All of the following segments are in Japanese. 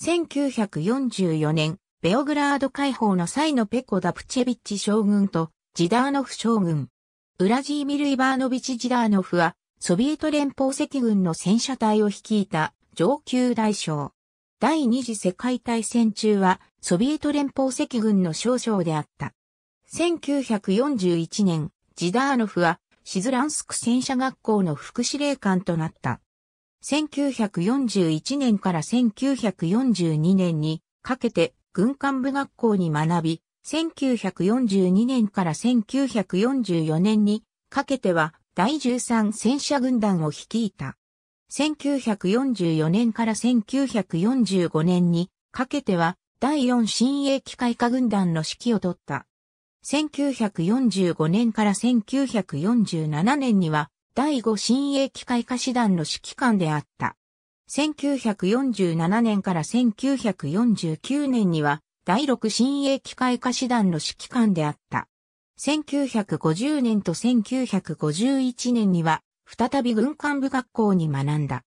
1944年、ベオグラード解放の際のペコ・ダプチェビッチ将軍とジダーノフ将軍。ウラジーミル・イバーノビチ・ジダーノフは、ソビエト連邦赤軍の戦車隊を率いた上級大将。第二次世界大戦中は、ソビエト連邦赤軍の少将であった。1941年、ジダーノフは、シズランスク戦車学校の副司令官となった。1941年から1942年にかけて軍幹部学校に学び、1942年から1944年にかけては第13戦車軍団を率いた。1944年から1945年にかけては第4新鋭機械化軍団の指揮を取った。1945年から1947年には第5新鋭機械科師団の指揮官であった。1947年から1949年には、第6新鋭機械科師団の指揮官であった。1950年と1951年には、再び軍幹部学校に学んだ。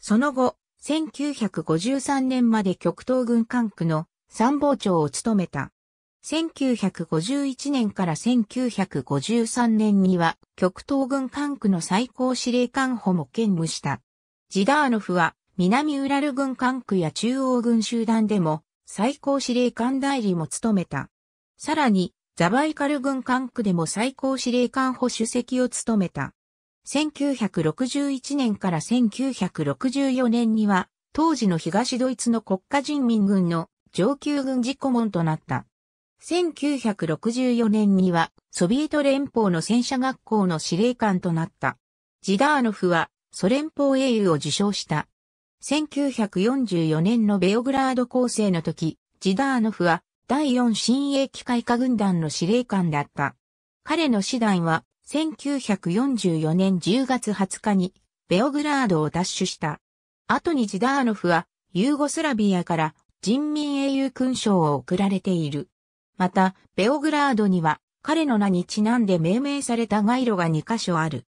その後、1953年まで極東軍管区の参謀長を務めた。1951年から1953年には極東軍管区の最高司令官補も兼務した。ジダーノフは南ウラル軍管区や中央軍集団でも最高司令官代理も務めた。さらにザバイカル軍管区でも最高司令官補主席を務めた。1961年から1964年には当時の東ドイツの国家人民軍の上級軍事顧問となった。1964年にはソビエト連邦の戦車学校の司令官となった。ジダーノフはソ連邦英雄を受賞した。1944年のベオグラード構成の時、ジダーノフは第4新鋭機械化軍団の司令官だった。彼の師団は1944年10月20日にベオグラードを奪取した。後にジダーノフはユーゴスラビアから人民英雄勲章を贈られている。また、ベオグラードには、彼の名にちなんで命名された街路が2カ所ある。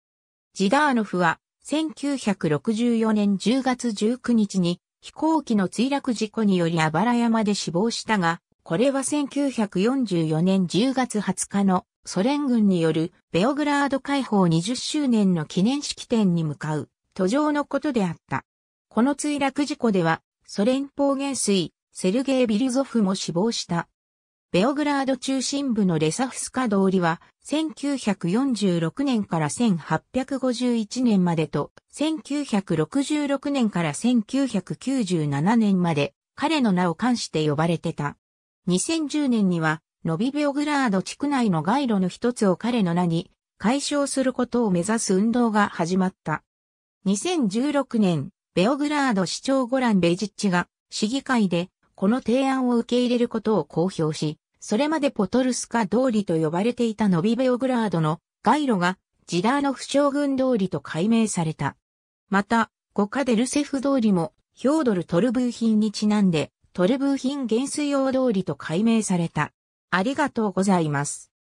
ジダーノフは、1964年10月19日に、飛行機の墜落事故によりあばら山で死亡したが、これは1944年10月20日のソ連軍によるベオグラード解放20周年の記念式典に向かう途上のことであった。この墜落事故ではソ連邦元帥セルゲイ・ビルゾフも死亡した。ベオグラード中心部のレサフスカ通りは、1946年から1851年までと、1966年から1997年まで、彼の名を冠して呼ばれてた。2010年には、ノビベオグラード地区内の街路の一つを彼の名に、解消することを目指す運動が始まった。2016年、ベオグラード市長ゴラン・ベジッチが市議会でこの提案を受け入れることを公表し、それまでポトルスカ通りと呼ばれていたノビベオグラードの街路がジダーノフ将軍通りと改名された。また、ゴカデルセフ通りもヒョードル・トルブーヒンにちなんでトルブーヒン元水用通りと改名された。ありがとうございます。